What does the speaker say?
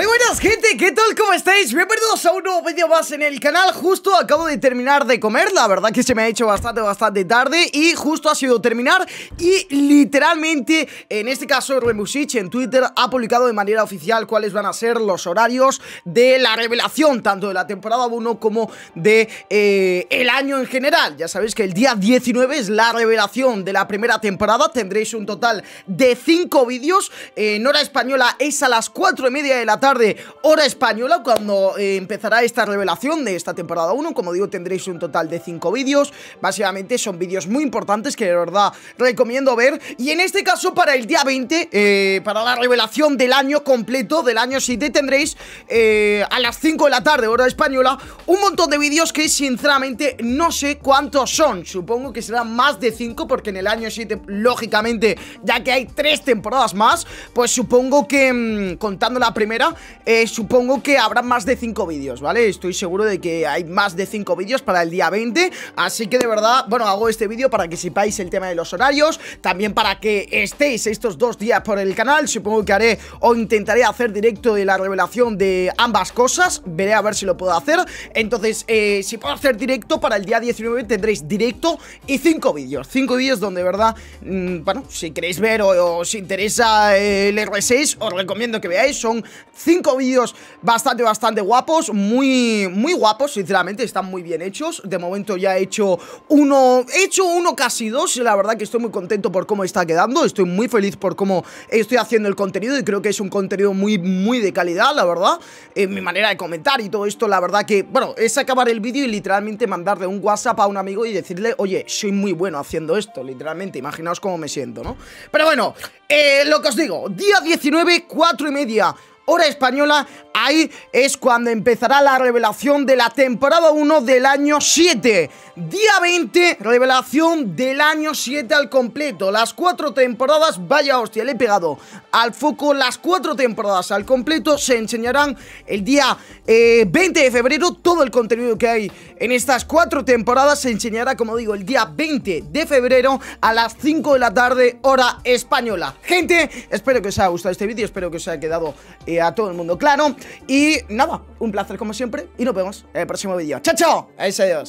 Muy buenas gente, ¿qué tal? ¿Cómo estáis? Bienvenidos a un nuevo vídeo más en el canal Justo acabo de terminar de comer, la verdad que se me ha hecho bastante, bastante tarde Y justo ha sido terminar y literalmente, en este caso Remusich en Twitter ha publicado de manera oficial Cuáles van a ser los horarios de la revelación, tanto de la temporada 1 como de eh, el año en general Ya sabéis que el día 19 es la revelación de la primera temporada, tendréis un total de 5 vídeos En hora española es a las 4 y media de la tarde hora española, cuando eh, empezará esta revelación de esta temporada 1. Como digo, tendréis un total de 5 vídeos. Básicamente son vídeos muy importantes que de verdad recomiendo ver. Y en este caso, para el día 20, eh, para la revelación del año completo, del año 7, tendréis eh, a las 5 de la tarde, hora española, un montón de vídeos que sinceramente no sé cuántos son. Supongo que serán más de 5 porque en el año 7, lógicamente, ya que hay 3 temporadas más, pues supongo que mm, contando la primera, eh, supongo que habrá más de 5 vídeos, ¿vale? Estoy seguro de que hay más de 5 vídeos para el día 20 Así que de verdad, bueno, hago este vídeo para que sepáis el tema de los horarios También para que estéis estos dos días por el canal Supongo que haré o intentaré hacer directo de la revelación de ambas cosas Veré a ver si lo puedo hacer Entonces, eh, si puedo hacer directo para el día 19 tendréis directo y 5 vídeos 5 vídeos donde de verdad, mm, bueno, si queréis ver o, os interesa el R6 Os recomiendo que veáis, son Cinco vídeos bastante, bastante guapos, muy, muy guapos, sinceramente, están muy bien hechos. De momento ya he hecho uno, he hecho uno casi dos, y la verdad que estoy muy contento por cómo está quedando, estoy muy feliz por cómo estoy haciendo el contenido y creo que es un contenido muy, muy de calidad, la verdad. En eh, mi manera de comentar y todo esto, la verdad que, bueno, es acabar el vídeo y literalmente mandarle un WhatsApp a un amigo y decirle, oye, soy muy bueno haciendo esto, literalmente, imaginaos cómo me siento, ¿no? Pero bueno, eh, lo que os digo, día 19, 4 y media. Hora Española Ahí es cuando empezará la revelación de la temporada 1 del año 7. Día 20, revelación del año 7 al completo. Las cuatro temporadas, vaya hostia, le he pegado al foco. Las cuatro temporadas al completo se enseñarán el día 20 eh, de febrero. Todo el contenido que hay en estas cuatro temporadas se enseñará, como digo, el día 20 de febrero a las 5 de la tarde, hora española. Gente, espero que os haya gustado este vídeo, espero que os haya quedado eh, a todo el mundo claro. Y nada, un placer como siempre y nos vemos en el próximo vídeo. ¡Chao, chao! Adiós, adiós.